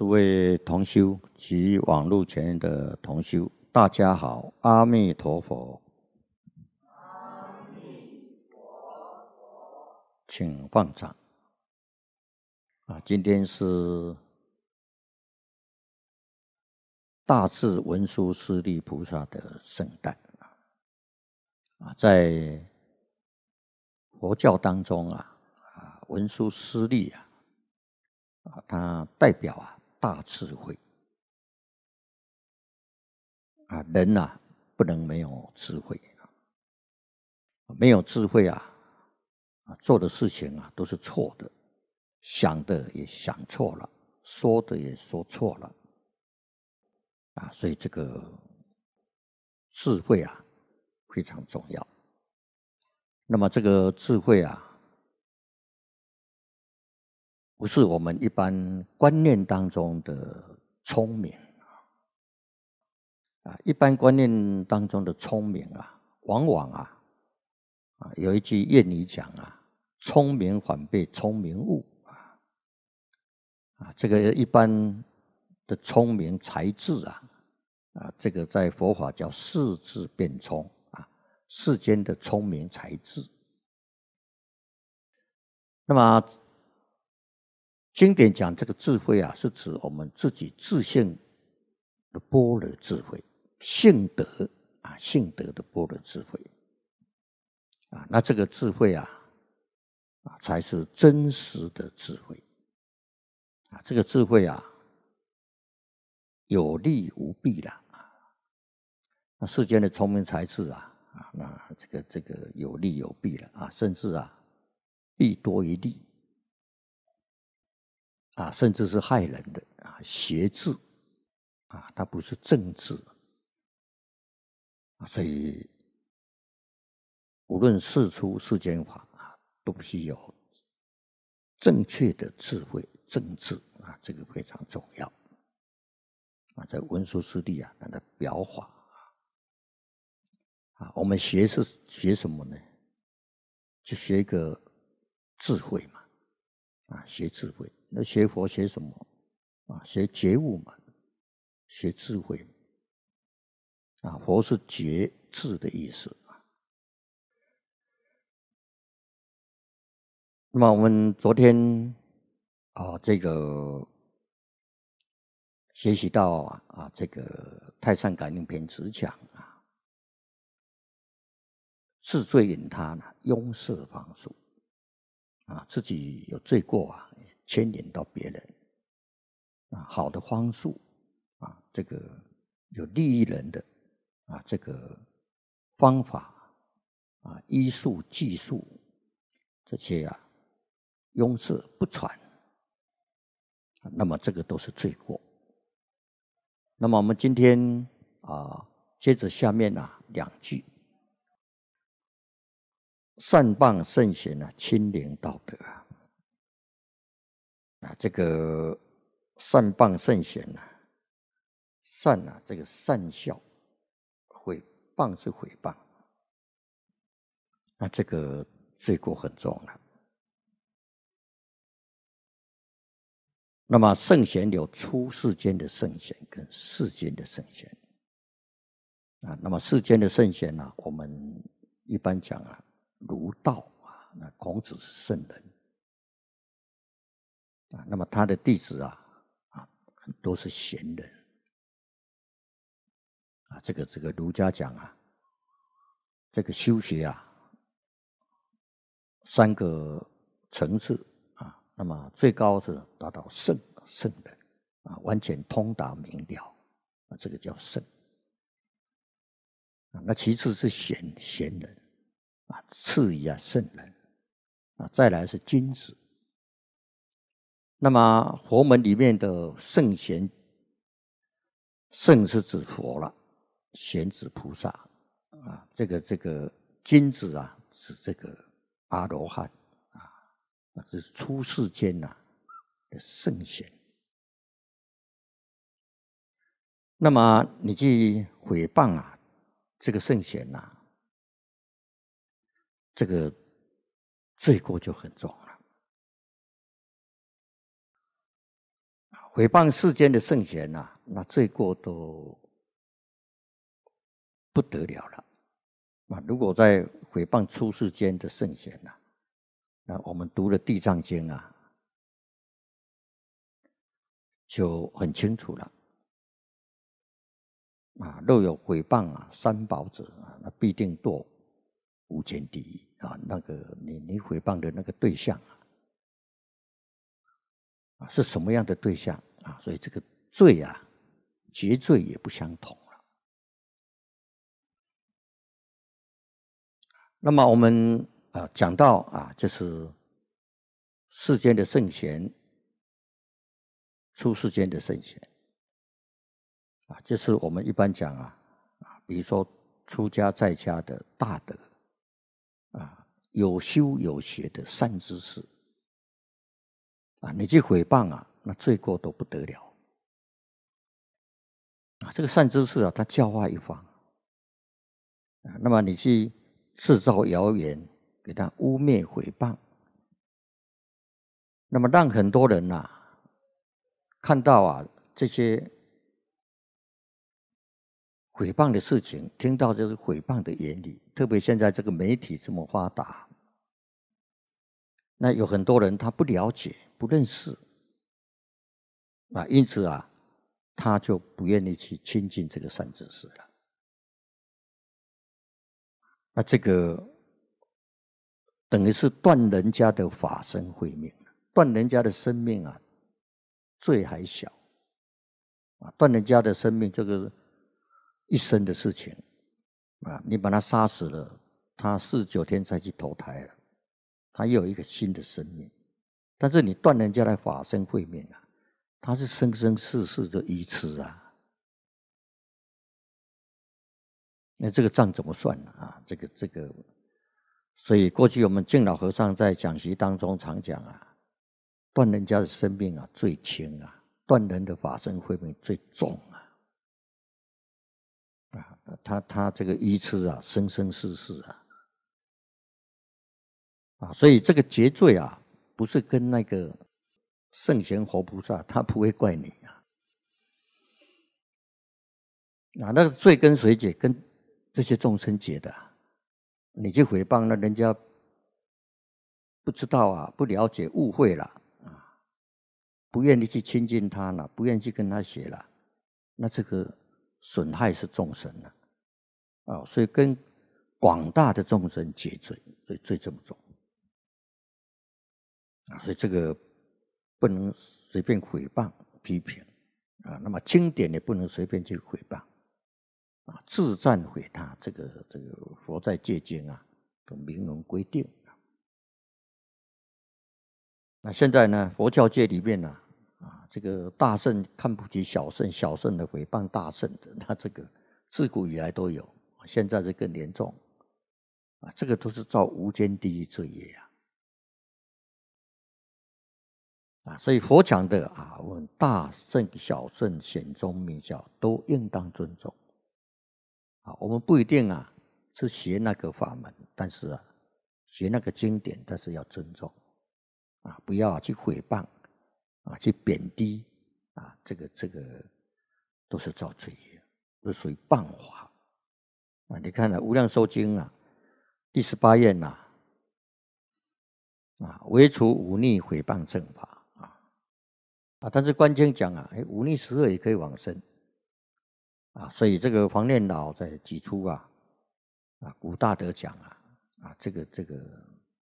诸位同修及网络前的同修，大家好，阿弥陀佛！请放掌。啊，今天是大智文殊师利菩萨的圣诞啊！啊，在佛教当中啊，啊文殊师利啊，啊他代表啊。大智慧啊，人呐不能没有智慧啊，没有智慧啊，啊做的事情啊都是错的，想的也想错了，说的也说错了，啊，所以这个智慧啊非常重要。那么这个智慧啊。不是我们一般观念当中的聪明啊，啊，一般观念当中的聪明啊，往往啊，啊，有一句谚语讲啊，聪明反被聪明误啊，啊，这个一般的聪明才智啊，啊，这个在佛法叫四智变聪啊，世间的聪明才智，那么。经典讲这个智慧啊，是指我们自己自信的波若智慧，性德啊，性德的波若智慧啊，那这个智慧啊，啊，才是真实的智慧啊。这个智慧啊，有利无弊了啊。那世间的聪明才智啊，啊，那这个这个有利有弊了啊，甚至啊，弊多于利。啊，甚至是害人的啊，邪智啊，它不是正治啊，所以无论世出世间法啊，都必须有正确的智慧政治啊，这个非常重要啊，在文殊师利啊，让的表法啊，我们学是学什么呢？就学一个智慧嘛，啊，学智慧。那学佛学什么？啊，学觉悟嘛，学智慧啊，佛是觉智的意思啊。那么我们昨天啊，这个学习到啊，这个《太上感应篇》只讲啊，治罪引他，呢，庸事方疏。啊，自己有罪过啊。牵连到别人啊，好的方术啊，这个有利益人的啊，这个方法啊，医术技术这些啊，庸事不传，那么这个都是罪过。那么我们今天啊，接着下面呢两句，善谤圣贤啊，清廉道德。啊。啊，这个善谤圣贤呐，善啊，这个善孝，毁谤是毁谤，那这个罪过很重啊。那么圣贤有出世间的圣贤跟世间的圣贤啊。那么世间的圣贤呢，我们一般讲啊，儒道啊，那孔子是圣人。啊，那么他的弟子啊，啊，很多是贤人。啊，这个这个儒家讲啊，这个修学啊，三个层次啊，那么最高是达到圣圣人，啊，完全通达明了，啊，这个叫圣。啊，那其次是贤贤人，啊，次于啊圣人，啊，再来是君子。那么，佛门里面的圣贤，圣是指佛了，贤指菩萨啊，这个这个君子啊，是这个阿罗汉啊，那是出世间呐的圣贤。那么，你去诽谤啊，这个圣贤呐，这个罪过就很重。毁谤世间的圣贤呐，那罪过都不得了了。那如果在毁谤出世间的圣贤呐，那我们读了《地藏经》啊，就很清楚了。啊，若有毁谤啊三宝者啊，那必定堕无间地狱啊。那个你你诽谤的那个对象啊。啊，是什么样的对象啊？所以这个罪啊，结罪也不相同了。那么我们啊，讲到啊，就是世间的圣贤，出世间的圣贤啊，就是我们一般讲啊啊，比如说出家在家的大德啊，有修有学的善知识。啊，你去诽谤啊，那罪过都不得了。啊，这个善知识啊，他教化一方啊，那么你去制造谣言，给他污蔑诽谤，那么让很多人呐看到啊这些诽谤的事情，听到这个诽谤的原理，特别现在这个媒体这么发达。那有很多人他不了解不认识，啊，因此啊，他就不愿意去亲近这个善知识了。那这个等于是断人家的法身慧命，断人家的生命啊，罪还小，啊，断人家的生命这个一生的事情啊，你把他杀死了，他四九天才去投胎了。他有一个新的生命，但是你断人家的法身慧命啊，他是生生世世的愚痴啊，那这个账怎么算啊，这个这个，所以过去我们敬老和尚在讲席当中常讲啊，断人家的生命啊最轻啊，断人的法身慧命最重啊，啊，他他这个愚痴啊，生生世世啊。啊，所以这个结罪啊，不是跟那个圣贤活菩萨，他不会怪你啊。那那个罪跟谁结？跟这些众生结的。你就诽谤了人家，不知道啊，不了解，误会了啊，不愿意去亲近他了，不愿意去跟他学了，那这个损害是众生了啊，所以跟广大的众生结罪，所以罪这么重。啊，所以这个不能随便毁谤批评啊，那么经典也不能随便去毁谤啊，自赞毁他，这个这个佛在戒经啊都明文规定啊。那现在呢，佛教界里面呢，啊，这个大圣看不起小圣，小圣的诽谤大圣的，那这个自古以来都有，现在是更严重啊，这个都是造无间地狱罪业啊。所以佛讲的啊，我们大圣、小圣、显宗、密教都应当尊重。啊，我们不一定啊，是学那个法门，但是啊，学那个经典，但是要尊重。啊，不要去毁谤，啊，去贬低，啊，这个这个都是造罪业，都属于谤法。啊，你看了《无量寿经》啊，第十八愿呐，啊，唯除忤逆毁谤正法。啊，但是关经讲啊，哎，忤逆十恶也可以往生，啊，所以这个黄念老在提出啊，啊，古大德讲啊，啊，这个这个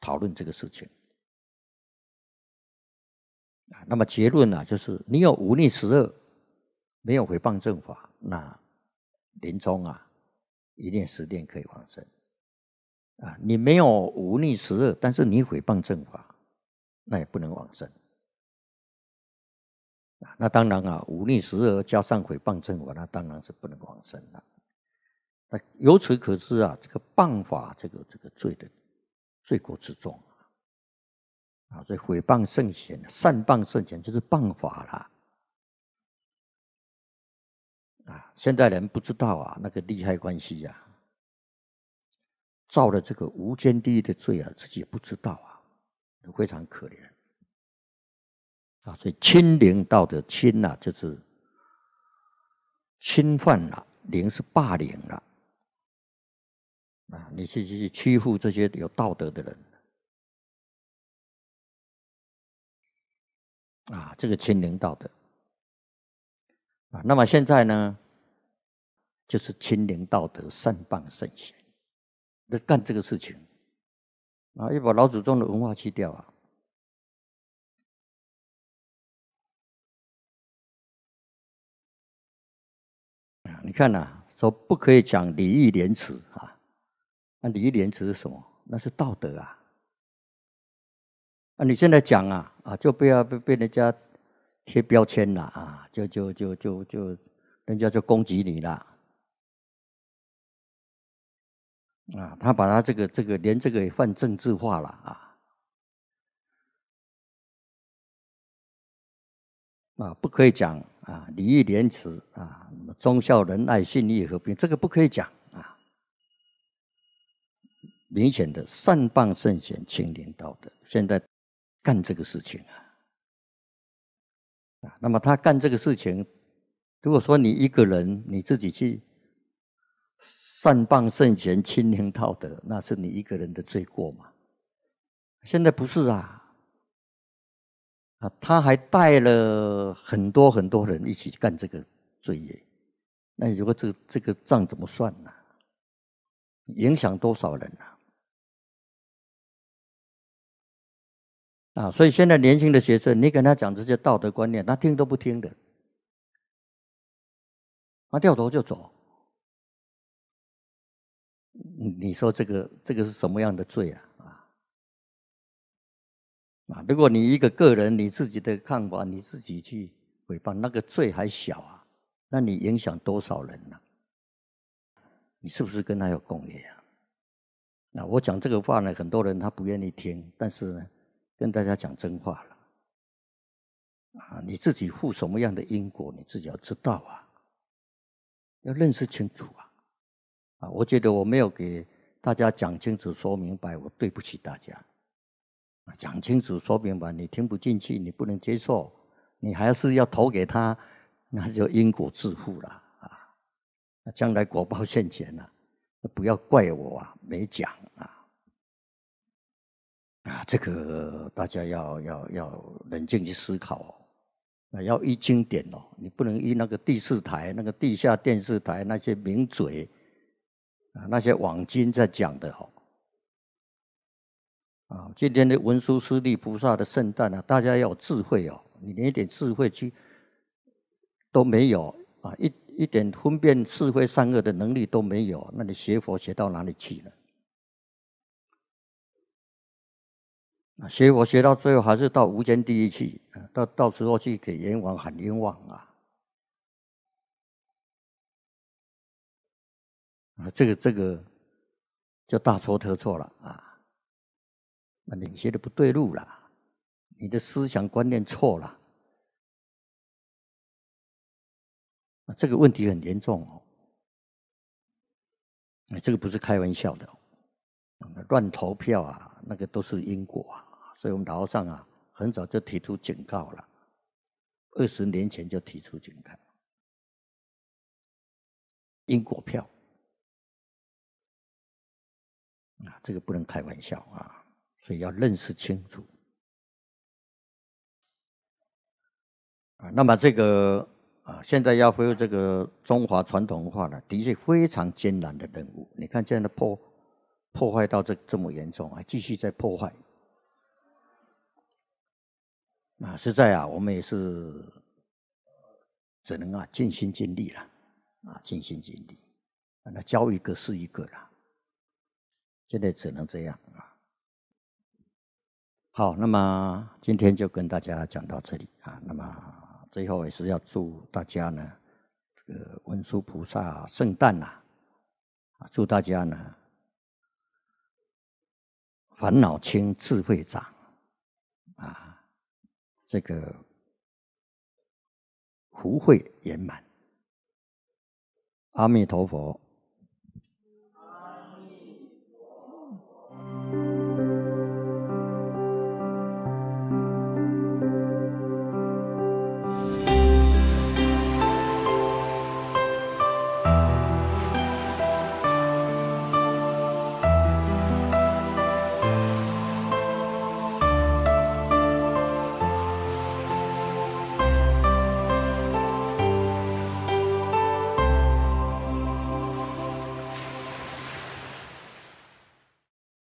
讨论这个事情，啊，那么结论呢，就是你有忤逆十恶，没有毁谤正法，那林冲啊，一念十念可以往生，啊，你没有忤逆十恶，但是你毁谤正法，那也不能往生。那当然啊，忤逆时而加上毁谤正法，那当然是不能往生了。那由此可知啊，这个谤法，这个这个罪的罪过之重啊！啊，这毁谤圣贤、善谤圣贤，就是谤法啦！啊，现代人不知道啊，那个利害关系呀，造了这个无间地狱的罪啊，自己不知道啊，非常可怜。啊，所以侵凌道德，侵呐就是侵犯了，凌是霸凌了，啊，你去去去欺负这些有道德的人，啊，这个侵凌道德，啊，那么现在呢，就是侵凌道德，善谤圣贤，那干这个事情，啊，要把老祖宗的文化去掉啊。你看呐，说不可以讲礼义廉耻啊，那礼义廉耻是什么？那是道德啊。啊，你现在讲啊啊，就不要被被人家贴标签了啊，就就就就就，人家就攻击你了。啊，他把他这个这个连这个也犯政治化了啊。啊，不可以讲。啊，礼义廉耻啊，么忠孝仁爱信义和平，这个不可以讲啊，明显的善谤圣贤、清廉道德，现在干这个事情啊，啊，那么他干这个事情，如果说你一个人你自己去善谤圣贤、清廉道德，那是你一个人的罪过嘛？现在不是啊。他还带了很多很多人一起干这个罪业，那如果这个这个账怎么算呢？影响多少人啊？啊，所以现在年轻的学生，你跟他讲这些道德观念，他听都不听的，他掉头就走。你说这个这个是什么样的罪啊？啊，如果你一个个人，你自己的看法，你自己去诽谤，那个罪还小啊？那你影响多少人呢？你是不是跟他有共业啊？那我讲这个话呢，很多人他不愿意听，但是呢，跟大家讲真话了。啊，你自己负什么样的因果，你自己要知道啊，要认识清楚啊。啊，我觉得我没有给大家讲清楚、说明白，我对不起大家。讲清楚说明吧，你听不进去，你不能接受，你还是要投给他，那就因果自负了啊！那将来果报现前呐，不要怪我啊，没讲啊！啊，这个大家要要要冷静去思考，要依经典哦，你不能依那个第四台那个地下电视台那些名嘴啊，那些网军在讲的哦。啊，今天的文殊师利菩萨的圣诞啊，大家要有智慧哦。你连一点智慧去都没有啊，一一点分辨智慧善恶的能力都没有，那你学佛学到哪里去了？啊，学佛学到最后还是到无间地狱去，到到时候去给阎王喊冤枉啊！啊，这个这个就大错特错了啊！那哪些的不对路了？你的思想观念错了。这个问题很严重哦！哎，这个不是开玩笑的。乱投票啊，那个都是因果啊。所以我们老和尚啊，很早就提出警告了，二十年前就提出警告。因果票啊，这个不能开玩笑啊。所以要认识清楚啊，那么这个啊，现在要恢复这个中华传统文化呢，的确非常艰难的任务。你看这样的破破坏到这这么严重，还继续在破坏。啊，实在啊，我们也是只能啊尽心尽力了啊，尽心尽力。那教一个是一个了，现在只能这样啊。好，那么今天就跟大家讲到这里啊。那么最后也是要祝大家呢，这个文殊菩萨圣诞呐，啊，祝大家呢烦恼轻，智慧长，啊，这个福慧圆满，阿弥陀佛。